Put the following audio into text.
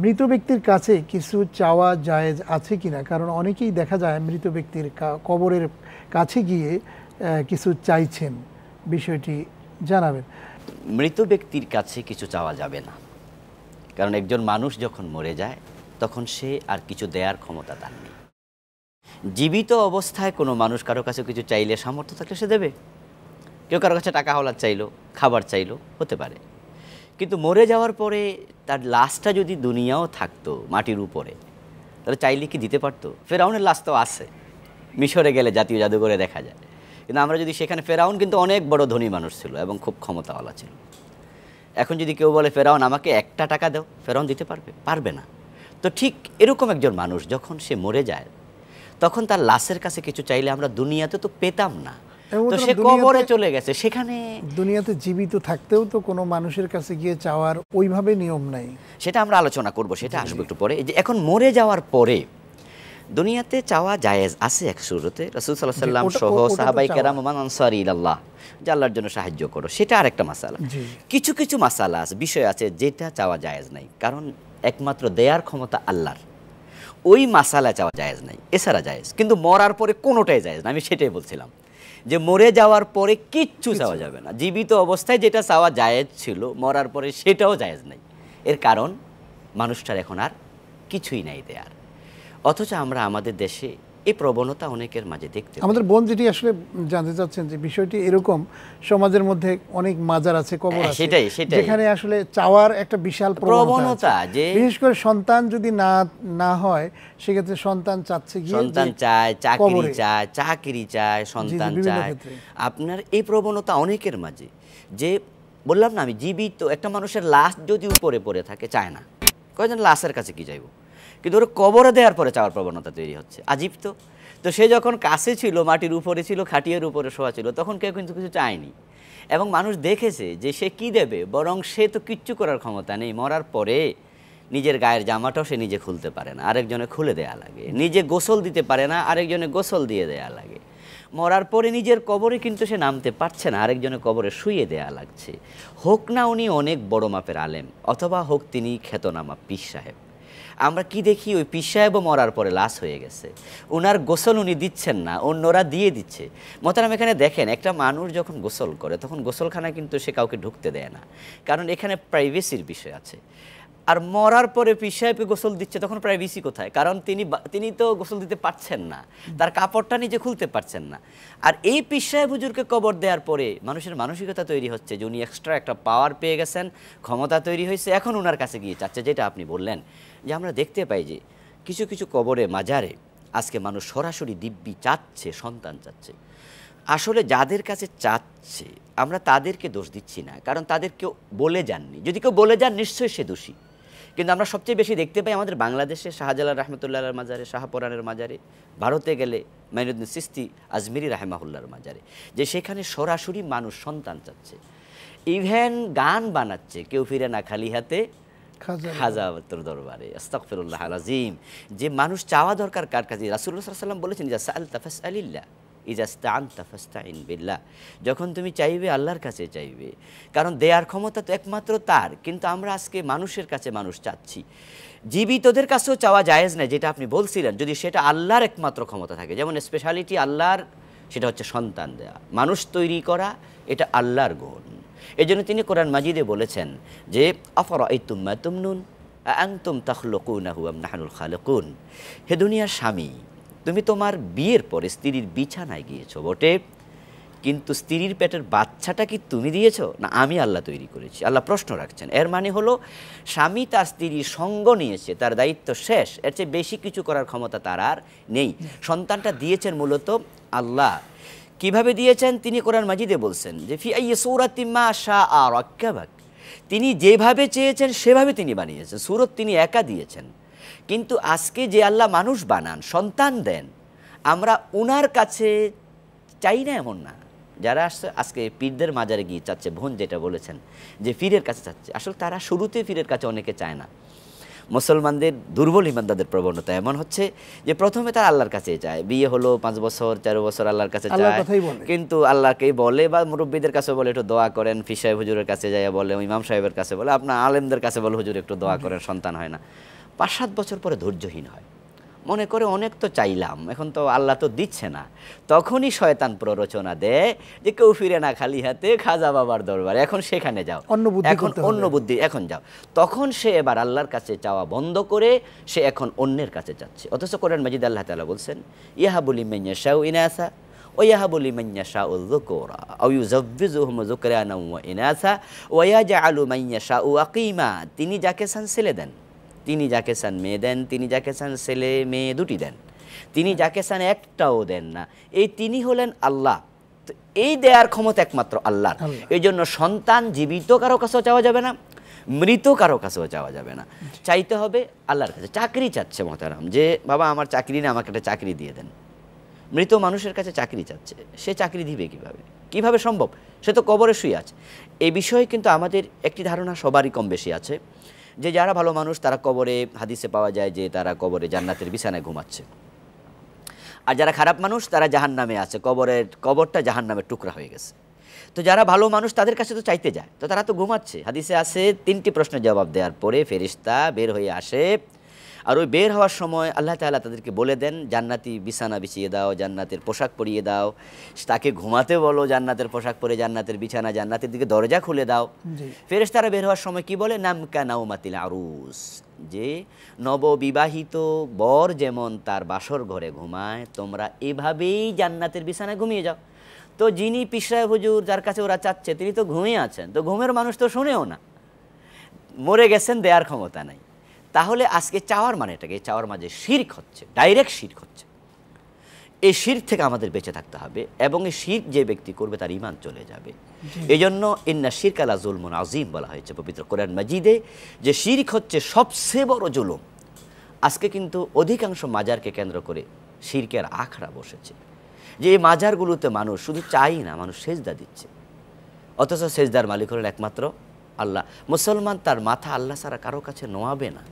মৃত ব্যক্তির কাছে কিছু চাওয়া জায়েজ আছে কি না কারণ অনেকেই দেখা যায় মৃত ব্যক্তির কবরের কাছে গিয়ে কিছু চাইছেন বিষয়টি জানাবেন মৃত ব্যক্তির কাছে কিছু চাওয়া যাবে না কারণ একজন মানুষ যখন মরে যায় তখন সে আর কিছু দেয়ার ক্ষমতা তার নেই জীবিত অবস্থায় কোনো মানুষ কারো কাছে কিছু চাইলে সামর্থ্য থাকলে সে দেবে কেউ কারো কাছে টাকা হলার চাইলো খাবার চাইলো হতে পারে কিন্তু মরে যাওয়ার পরে তার লাশটা যদি দুনিয়াও থাকতো মাটির উপরে তাহলে চাইলে কি দিতে পারতো ফেরাউনের লাশ তো আছে মিশরে গেলে জাতীয় জাদুঘরে দেখা যায় কিন্তু আমরা যদি সেখানে ফেরাউন কিন্তু অনেক বড় ধনী মানুষ ছিল এবং খুব ক্ষমতাওয়ালা ছিল এখন যদি কেউ বলে ফেরাউন আমাকে একটা টাকা দাও ফেরাউন দিতে পারবে পারবে না তো ঠিক এরকম একজন মানুষ যখন সে মরে যায় তখন তার লাশের কাছে কিছু চাইলে আমরা দুনিয়াতে তো পেতাম না তো সে কবরে চলে গেছে সেখানে দুনিয়াতে জীবিত থাকতেও তো কোনো মানুষের কাছে গিয়ে চাওয়ার ওইভাবে নিয়ম নাই সেটা আমরা আলোচনা করব সেটা একটু পরে যে এখন মরে যাওয়ার পরে দুনিয়াতে চাওয়া জায়েজ আছে এক সাল্লাম সহ সাহাবাই কেরাম মান আনসারি যে আল্লাহর জন্য সাহায্য করো সেটা আরেকটা মাসালা কিছু কিছু মাসালা আছে বিষয় আছে যেটা চাওয়া জায়েজ নাই কারণ একমাত্র দেয়ার ক্ষমতা আল্লাহর ওই মাসালা চাওয়া জায়েজ নাই এছাড়া জায়েজ কিন্তু মরার পরে কোনোটাই জায়েজ না আমি সেটাই বলছিলাম যে মরে যাওয়ার পরে কিচ্ছু চাওয়া যাবে না জীবিত অবস্থায় যেটা চাওয়া জায়েজ ছিল মরার পরে সেটাও জায়েজ নাই এর কারণ মানুষটার এখন আর কিছুই নাই দেয়ার অথচ আমরা আমাদের দেশে এই প্রবণতা অনেকের মাঝে দেখতে আমাদের বোন যেটি আসলে জানতে চাচ্ছেন যে বিষয়টি এরকম সমাজের মধ্যে অনেক মাজার আছে কবর হ্যাঁ, আছে সেটাই সেটাই যেখানে আসলে চাওয়ার একটা বিশাল প্রবণতা যে বিশেষ করে সন্তান যদি না না হয় সেক্ষেত্রে সন্তান চাচ্ছে গিয়ে সন্তান চায় চাকরি চায় চাকরি চায় সন্তান চায় আপনার এই প্রবণতা অনেকের মাঝে যে বললাম না আমি জীবিত একটা মানুষের লাশ যদি উপরে পড়ে থাকে চায় না কয়জন লাশের কাছে কি যাইবো কিন্তু ওর কবরে দেওয়ার পরে চাওয়ার প্রবণতা তৈরি হচ্ছে আজীব তো তো সে যখন কাছে ছিল মাটির উপরে ছিল খাটিয়ার উপরে শোয়া ছিল তখন কেউ কিন্তু কিছু চায়নি এবং মানুষ দেখেছে যে সে কি দেবে বরং সে তো কিচ্ছু করার ক্ষমতা নেই মরার পরে নিজের গায়ের জামাটাও সে নিজে খুলতে পারে না আরেকজনে খুলে দেয়া লাগে নিজে গোসল দিতে পারে না আরেকজনে গোসল দিয়ে দেয়া লাগে মরার পরে নিজের কবরে কিন্তু সে নামতে পারছে না আরেকজনের কবরে শুয়ে দেয়া লাগছে হোক না উনি অনেক বড় মাপের আলেম অথবা হোক তিনি খ্যাতনামা পীর সাহেব আমরা কি দেখি ওই পিসাহেব মরার পরে লাশ হয়ে গেছে ওনার গোসল উনি দিচ্ছেন না অন্যরা দিয়ে দিচ্ছে মতারাম এখানে দেখেন একটা মানুষ যখন গোসল করে তখন গোসলখানা কিন্তু সে কাউকে ঢুকতে দেয় না কারণ এখানে প্রাইভেসির বিষয় আছে আর মরার পরে পিসাইপে গোসল দিচ্ছে তখন প্রায় বেশি কোথায় কারণ তিনি তিনি তো গোসল দিতে পারছেন না তার কাপড়টা নিজে খুলতে পারছেন না আর এই পীর সাহেব হুজুরকে কবর দেওয়ার পরে মানুষের মানসিকতা তৈরি হচ্ছে যে উনি এক্সট্রা একটা পাওয়ার পেয়ে গেছেন ক্ষমতা তৈরি হয়েছে এখন ওনার কাছে গিয়ে চাচ্ছে যেটা আপনি বললেন যে আমরা দেখতে পাই যে কিছু কিছু কবরে মাজারে আজকে মানুষ সরাসরি দিব্যি চাচ্ছে সন্তান চাচ্ছে আসলে যাদের কাছে চাচ্ছে আমরা তাদেরকে দোষ দিচ্ছি না কারণ তাদের কেউ বলে যাননি যদি কেউ বলে যান নিশ্চয়ই সে দোষী কিন্তু আমরা সবচেয়ে বেশি দেখতে পাই আমাদের বাংলাদেশে শাহজালাল রহমতুল্লাহর মাজারে শাহপুরানের মাজারে ভারতে গেলে মাইনুদ্দিন সিস্তি আজমিরি রাহেমাহুল্লার মাজারে যে সেখানে সরাসরি মানুষ সন্তান চাচ্ছে ইভেন গান বানাচ্ছে কেউ ফিরে না খালি হাতে খাজা দরবারে আস্তাকফিরুল্লাহ আজিম যে মানুষ চাওয়া দরকার কার কাছে রাসুল্লাহ সাল্লাম বলেছেন যে সাল তাফাস আলিল্লা ফাস্তা যখন তুমি চাইবে আল্লাহর কাছে চাইবে কারণ দেয়ার ক্ষমতা তো একমাত্র তার কিন্তু আমরা আজকে মানুষের কাছে মানুষ চাচ্ছি জীবিতদের কাছেও চাওয়া জায়েজ না যেটা আপনি বলছিলেন যদি সেটা আল্লাহর একমাত্র ক্ষমতা থাকে যেমন স্পেশালিটি আল্লাহর সেটা হচ্ছে সন্তান দেয়া মানুষ তৈরি করা এটা আল্লাহর গুণ এই জন্য তিনি কোরআন মাজিদে বলেছেন যে আফর ইতুম্মা তুমনুন আংতুম তাহলকুন আহুয়াম নাহানুল খালকুন হে দুনিয়ার স্বামী তুমি তোমার বিয়ের পরে স্ত্রীর বিছানায় গিয়েছো বটে কিন্তু স্ত্রীর পেটের বাচ্চাটা কি তুমি দিয়েছ না আমি আল্লাহ তৈরি করেছি আল্লাহ প্রশ্ন রাখছেন এর মানে হলো স্বামী তার স্ত্রীর সঙ্গ নিয়েছে তার দায়িত্ব শেষ এর চেয়ে বেশি কিছু করার ক্ষমতা তার আর নেই সন্তানটা দিয়েছেন মূলত আল্লাহ কিভাবে দিয়েছেন তিনি কোরআন মাজিদে বলছেন যে সৌরাতিমা শাহ আর তিনি যেভাবে চেয়েছেন সেভাবে তিনি বানিয়েছেন সুরত তিনি একা দিয়েছেন কিন্তু আজকে যে আল্লাহ মানুষ বানান সন্তান দেন আমরা উনার কাছে চাই না এমন না যারা আসছে আজকে পীরদের মাজারে গিয়ে চাচ্ছে ভোন যেটা বলেছেন যে ফিরের কাছে চাচ্ছে আসলে তারা শুরুতে ফিরের কাছে অনেকে চায় না মুসলমানদের দুর্বল ইমানদাদের প্রবণতা এমন হচ্ছে যে প্রথমে তারা আল্লাহর কাছে যায় বিয়ে হলো পাঁচ বছর চার বছর আল্লাহর কাছে চায় কিন্তু আল্লাহকে বলে বা মুরব্বীদের কাছে বলে একটু দোয়া করেন ফিসাহেব হুজুরের কাছে যায় বলে ইমাম সাহেবের কাছে বলে আপনার আলেমদের কাছে বলে হুজুর একটু দোয়া করেন সন্তান হয় না পাঁচ সাত বছর পরে ধৈর্যহীন হয় মনে করে অনেক তো চাইলাম এখন তো আল্লাহ তো দিচ্ছে না তখনই শয়তান প্ররোচনা দেয় যে কেউ ফিরে না খালি হাতে খাজা বাবার দরবার এখন সেখানে যাও অন্য বুদ্ধি এখন অন্য বুদ্ধি এখন যাও তখন সে এবার আল্লাহর কাছে চাওয়া বন্ধ করে সে এখন অন্যের কাছে যাচ্ছে অথচ কোরআন মাজিদ আল্লাহ তালা বলছেন ইহা বলি মেঞ্জা শাহ ইনাসা ويهب لمن يشاء الذكور أو يزوجهم ذكرانا وإناثا আলু من শাহ أقيما তিনি যাকে সান ছেলে দেন তিনি যাকে চান মেয়ে দেন তিনি যাকে চান ছেলে মেয়ে দুটি দেন তিনি যাকে চান একটাও দেন না এই তিনি হলেন আল্লাহ এই দেয়ার ক্ষমতা একমাত্র আল্লাহর এই জন্য সন্তান জীবিত কারো কাছেও চাওয়া যাবে না মৃত কারো কাছেও চাওয়া যাবে না চাইতে হবে আল্লাহর কাছে চাকরি চাচ্ছে মতারাম যে বাবা আমার চাকরি না আমাকে একটা চাকরি দিয়ে দেন মৃত মানুষের কাছে চাকরি চাচ্ছে সে চাকরি দিবে কিভাবে কিভাবে সম্ভব সে তো কবরে শুয়ে আছে এ বিষয়ে কিন্তু আমাদের একটি ধারণা সবারই কম বেশি আছে যে যারা ভালো মানুষ তারা কবরে হাদিসে পাওয়া যায় যে তারা কবরে জান্নাতের বিছানায় ঘুমাচ্ছে আর যারা খারাপ মানুষ তারা জাহান নামে আছে কবরের কবরটা জাহান নামে টুকরা হয়ে গেছে তো যারা ভালো মানুষ তাদের কাছে তো চাইতে যায় তো তারা তো ঘুমাচ্ছে হাদিসে আসে তিনটি প্রশ্নের জবাব দেওয়ার পরে ফেরিস্তা বের হয়ে আসে আর ওই বের হওয়ার সময় আল্লাহ তালা তাদেরকে বলে দেন জান্নাতি বিছানা বিছিয়ে দাও জান্নাতের পোশাক পরিয়ে দাও তাকে ঘুমাতে বলো জান্নাতের পোশাক পরে জান্নাতের বিছানা জান্নাতের দিকে দরজা খুলে দাও তারা বের হওয়ার সময় কি বলে নামকা নাওমাতিল আরুস যে নববিবাহিত বর যেমন তার বাসর ঘরে ঘুমায় তোমরা এভাবেই জান্নাতের বিছানায় ঘুমিয়ে যাও তো যিনি পিসায় হুজুর যার কাছে ওরা চাচ্ছে তিনি তো ঘুমিয়ে আছেন তো ঘুমের মানুষ তো শোনেও না মরে গেছেন দেয়ার ক্ষমতা নাই তাহলে আজকে চাওয়ার মানে এটাকে চাওয়ার মাঝে শির্ক হচ্ছে ডাইরেক্ট শির্ক হচ্ছে এই শির থেকে আমাদের বেঁচে থাকতে হবে এবং এই শির যে ব্যক্তি করবে তার ইমান চলে যাবে এই জন্য ইন্না শির কালা জুলমুন আজিম বলা হয়েছে পবিত্র কোরআন মাজিদে যে শির্ক হচ্ছে সবচেয়ে বড় জুলুম আজকে কিন্তু অধিকাংশ মাজারকে কেন্দ্র করে শির্কের আখড়া বসেছে যে এই মাজারগুলোতে মানুষ শুধু চাই না মানুষ সেজদা দিচ্ছে অথচ সেজদার মালিক হলেন একমাত্র আল্লাহ মুসলমান তার মাথা আল্লাহ ছাড়া কারো কাছে নোয়াবে না